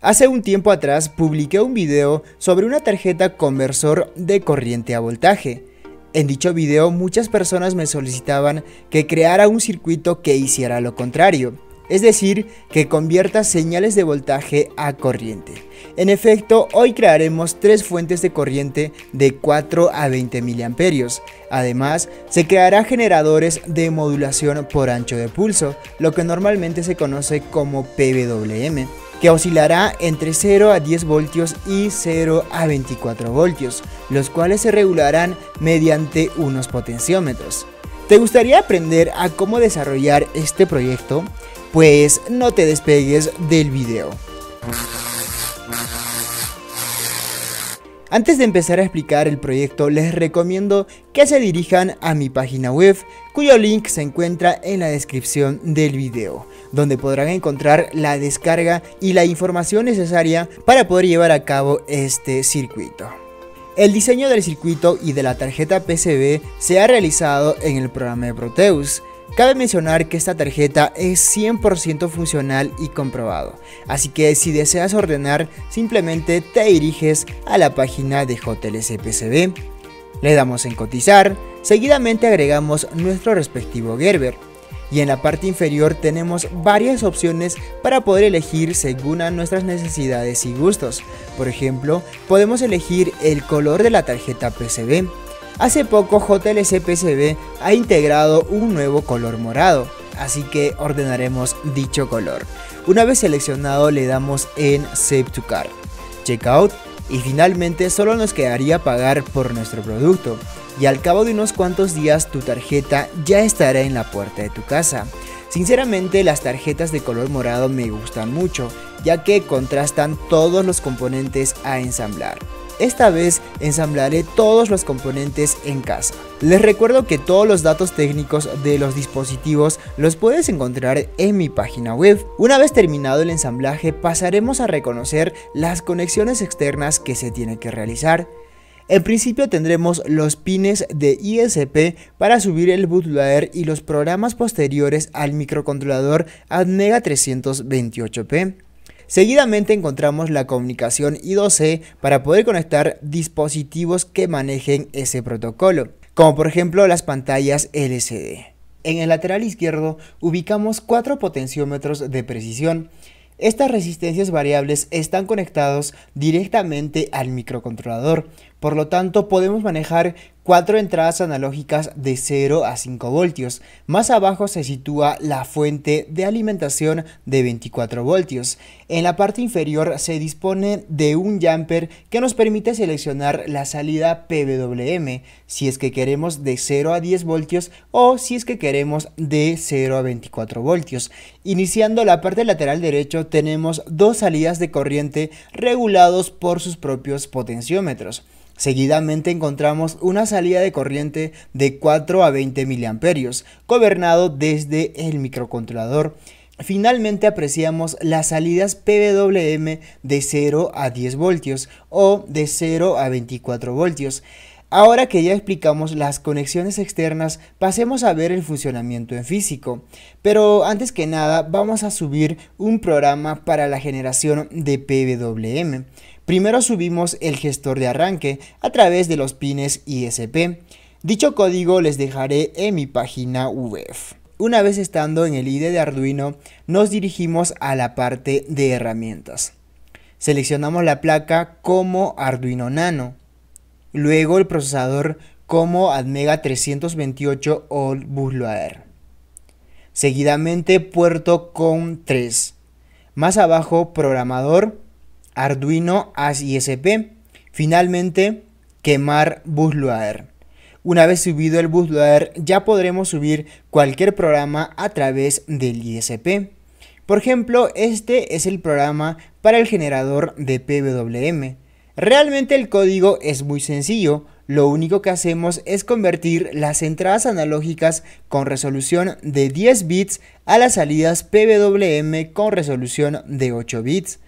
Hace un tiempo atrás publiqué un video sobre una tarjeta conversor de corriente a voltaje. En dicho video muchas personas me solicitaban que creara un circuito que hiciera lo contrario, es decir, que convierta señales de voltaje a corriente. En efecto, hoy crearemos tres fuentes de corriente de 4 a 20 mA. Además, se creará generadores de modulación por ancho de pulso, lo que normalmente se conoce como PWM que oscilará entre 0 a 10 voltios y 0 a 24 voltios, los cuales se regularán mediante unos potenciómetros. ¿Te gustaría aprender a cómo desarrollar este proyecto? Pues no te despegues del video. Antes de empezar a explicar el proyecto, les recomiendo que se dirijan a mi página web, cuyo link se encuentra en la descripción del video donde podrán encontrar la descarga y la información necesaria para poder llevar a cabo este circuito. El diseño del circuito y de la tarjeta PCB se ha realizado en el programa de Proteus. Cabe mencionar que esta tarjeta es 100% funcional y comprobado, así que si deseas ordenar, simplemente te diriges a la página de PCB. Le damos en cotizar, seguidamente agregamos nuestro respectivo Gerber y en la parte inferior tenemos varias opciones para poder elegir según a nuestras necesidades y gustos. Por ejemplo, podemos elegir el color de la tarjeta PCB. Hace poco JLC PCB ha integrado un nuevo color morado, así que ordenaremos dicho color. Una vez seleccionado le damos en Save to Cart, Checkout y finalmente solo nos quedaría pagar por nuestro producto y al cabo de unos cuantos días tu tarjeta ya estará en la puerta de tu casa. Sinceramente las tarjetas de color morado me gustan mucho, ya que contrastan todos los componentes a ensamblar. Esta vez ensamblaré todos los componentes en casa. Les recuerdo que todos los datos técnicos de los dispositivos los puedes encontrar en mi página web. Una vez terminado el ensamblaje pasaremos a reconocer las conexiones externas que se tiene que realizar. En principio tendremos los pines de ISP para subir el bootloader y los programas posteriores al microcontrolador adnega 328P. Seguidamente encontramos la comunicación I2C para poder conectar dispositivos que manejen ese protocolo, como por ejemplo las pantallas LCD. En el lateral izquierdo ubicamos cuatro potenciómetros de precisión, estas resistencias variables están conectados directamente al microcontrolador, por lo tanto podemos manejar cuatro entradas analógicas de 0 a 5 voltios. Más abajo se sitúa la fuente de alimentación de 24 voltios. En la parte inferior se dispone de un jumper que nos permite seleccionar la salida PWM, si es que queremos de 0 a 10 voltios o si es que queremos de 0 a 24 voltios. Iniciando la parte lateral derecho tenemos dos salidas de corriente regulados por sus propios potenciómetros. Seguidamente encontramos una salida de corriente de 4 a 20 mA gobernado desde el microcontrolador. Finalmente apreciamos las salidas PWM de 0 a 10 voltios o de 0 a 24 voltios. Ahora que ya explicamos las conexiones externas, pasemos a ver el funcionamiento en físico. Pero antes que nada, vamos a subir un programa para la generación de PWM. Primero subimos el gestor de arranque a través de los pines ISP. Dicho código les dejaré en mi página web. Una vez estando en el IDE de Arduino, nos dirigimos a la parte de herramientas. Seleccionamos la placa como Arduino Nano. Luego el procesador como Admega 328 All Busloader. Seguidamente puerto con 3. Más abajo programador Arduino AS ISP, finalmente quemar bootloader. Una vez subido el bootloader ya podremos subir cualquier programa a través del ISP. Por ejemplo, este es el programa para el generador de PWM. Realmente el código es muy sencillo, lo único que hacemos es convertir las entradas analógicas con resolución de 10 bits a las salidas PWM con resolución de 8 bits.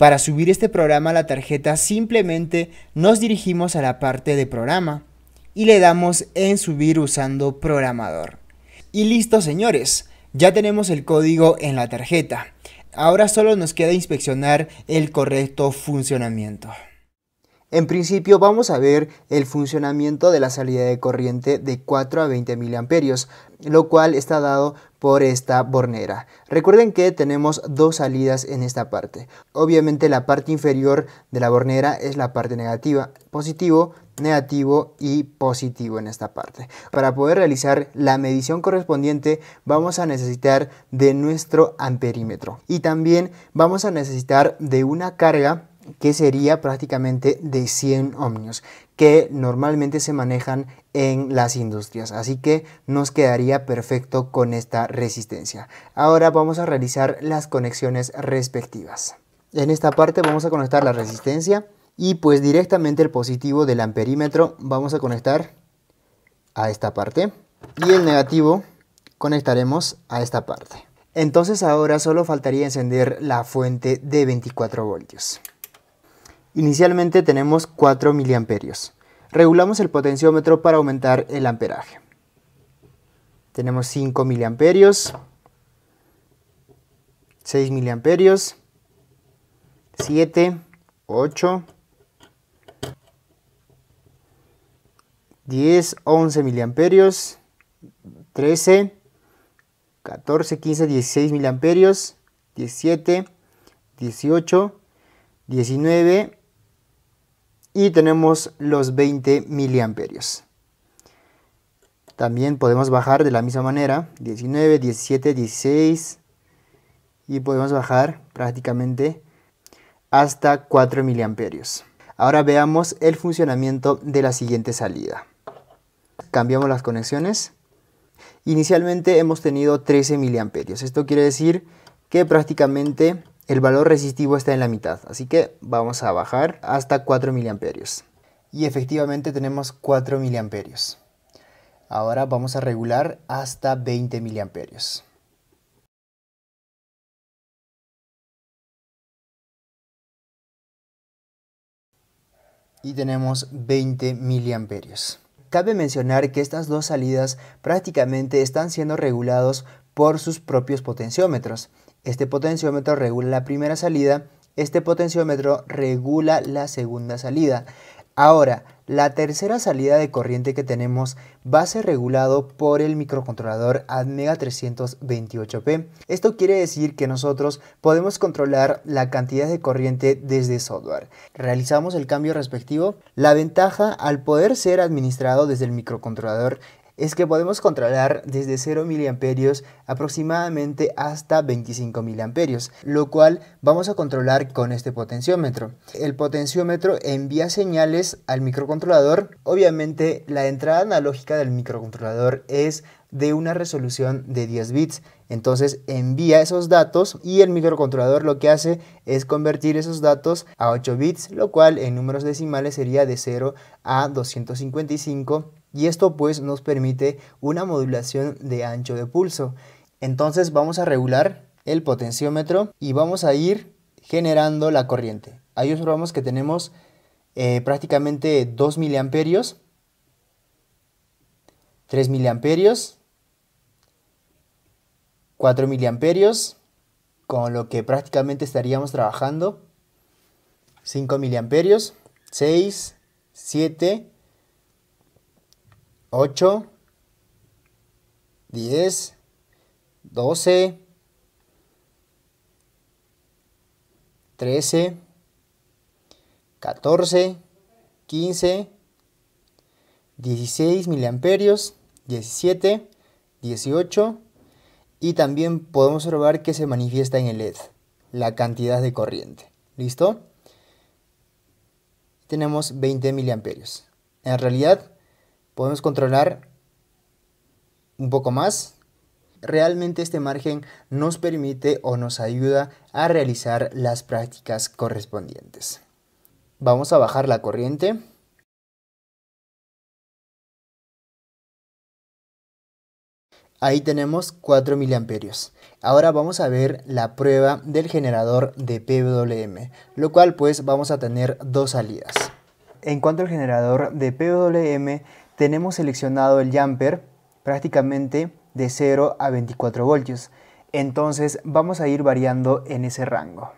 Para subir este programa a la tarjeta simplemente nos dirigimos a la parte de programa y le damos en subir usando programador. Y listo señores, ya tenemos el código en la tarjeta. Ahora solo nos queda inspeccionar el correcto funcionamiento. En principio vamos a ver el funcionamiento de la salida de corriente de 4 a 20 miliamperios, lo cual está dado por esta bornera. Recuerden que tenemos dos salidas en esta parte. Obviamente la parte inferior de la bornera es la parte negativa, positivo, negativo y positivo en esta parte. Para poder realizar la medición correspondiente vamos a necesitar de nuestro amperímetro y también vamos a necesitar de una carga que sería prácticamente de 100 ohmios, que normalmente se manejan en las industrias, así que nos quedaría perfecto con esta resistencia. Ahora vamos a realizar las conexiones respectivas. En esta parte vamos a conectar la resistencia y pues directamente el positivo del amperímetro vamos a conectar a esta parte y el negativo conectaremos a esta parte. Entonces ahora solo faltaría encender la fuente de 24 voltios. Inicialmente tenemos 4 miliamperios. Regulamos el potenciómetro para aumentar el amperaje. Tenemos 5 miliamperios, 6 miliamperios, 7, 8, 10, 11 miliamperios, 13, 14, 15, 16 miliamperios, 17, 18, 19 y tenemos los 20 miliamperios. También podemos bajar de la misma manera, 19, 17, 16 y podemos bajar prácticamente hasta 4 miliamperios. Ahora veamos el funcionamiento de la siguiente salida. Cambiamos las conexiones. Inicialmente hemos tenido 13 miliamperios. Esto quiere decir que prácticamente el valor resistivo está en la mitad, así que vamos a bajar hasta 4 miliamperios. Y efectivamente tenemos 4 miliamperios. Ahora vamos a regular hasta 20 miliamperios. Y tenemos 20 miliamperios. Cabe mencionar que estas dos salidas prácticamente están siendo regulados por sus propios potenciómetros. Este potenciómetro regula la primera salida, este potenciómetro regula la segunda salida. Ahora, la tercera salida de corriente que tenemos va a ser regulado por el microcontrolador ADMEGA 328P. Esto quiere decir que nosotros podemos controlar la cantidad de corriente desde software. Realizamos el cambio respectivo. La ventaja al poder ser administrado desde el microcontrolador es que podemos controlar desde 0 miliamperios aproximadamente hasta 25 miliamperios, lo cual vamos a controlar con este potenciómetro. El potenciómetro envía señales al microcontrolador. Obviamente la entrada analógica del microcontrolador es de una resolución de 10 bits. Entonces envía esos datos y el microcontrolador lo que hace es convertir esos datos a 8 bits, lo cual en números decimales sería de 0 a 255 y esto pues nos permite una modulación de ancho de pulso. Entonces vamos a regular el potenciómetro y vamos a ir generando la corriente. Ahí observamos que tenemos eh, prácticamente 2 miliamperios, 3 miliamperios, 4 miliamperios, con lo que prácticamente estaríamos trabajando, 5 miliamperios, 6, 7 8, 10, 12, 13, 14, 15, 16 miliamperios, 17, 18 y también podemos observar que se manifiesta en el LED la cantidad de corriente. ¿Listo? Tenemos 20 miliamperios. En realidad podemos controlar un poco más. Realmente este margen nos permite o nos ayuda a realizar las prácticas correspondientes. Vamos a bajar la corriente. Ahí tenemos 4 miliamperios. Ahora vamos a ver la prueba del generador de PWM, lo cual pues vamos a tener dos salidas. En cuanto al generador de PWM, tenemos seleccionado el jumper prácticamente de 0 a 24 voltios. Entonces vamos a ir variando en ese rango.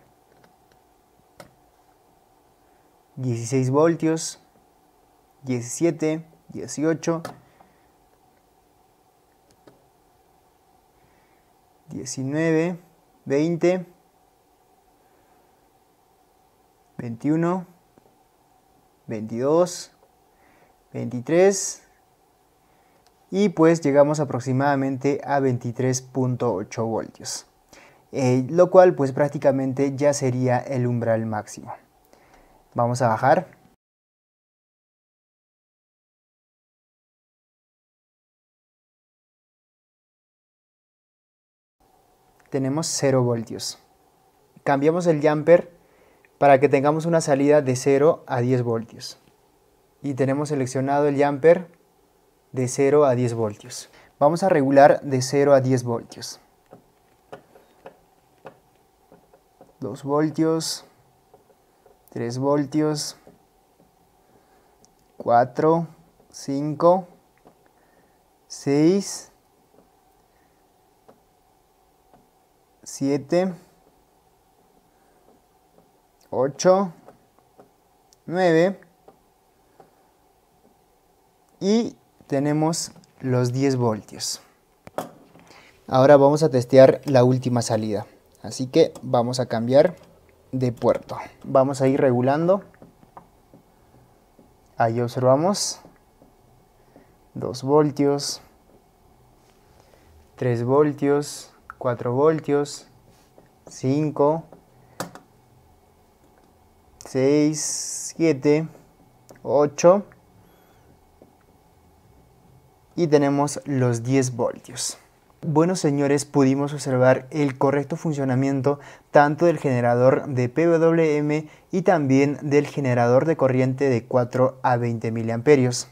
16 voltios, 17, 18, 19, 20, 21, 22, 23 y pues llegamos aproximadamente a 23.8 voltios. Eh, lo cual pues prácticamente ya sería el umbral máximo. Vamos a bajar. Tenemos 0 voltios. Cambiamos el jumper para que tengamos una salida de 0 a 10 voltios y tenemos seleccionado el jumper de 0 a 10 voltios. Vamos a regular de 0 a 10 voltios. 2 voltios, 3 voltios, 4, 5, 6, 7, 8, 9, y tenemos los 10 voltios. Ahora vamos a testear la última salida. Así que vamos a cambiar de puerto. Vamos a ir regulando. Ahí observamos. 2 voltios. 3 voltios. 4 voltios. 5. 6. 7. 8 y tenemos los 10 voltios. Bueno señores, pudimos observar el correcto funcionamiento tanto del generador de PWM y también del generador de corriente de 4 a 20 miliamperios.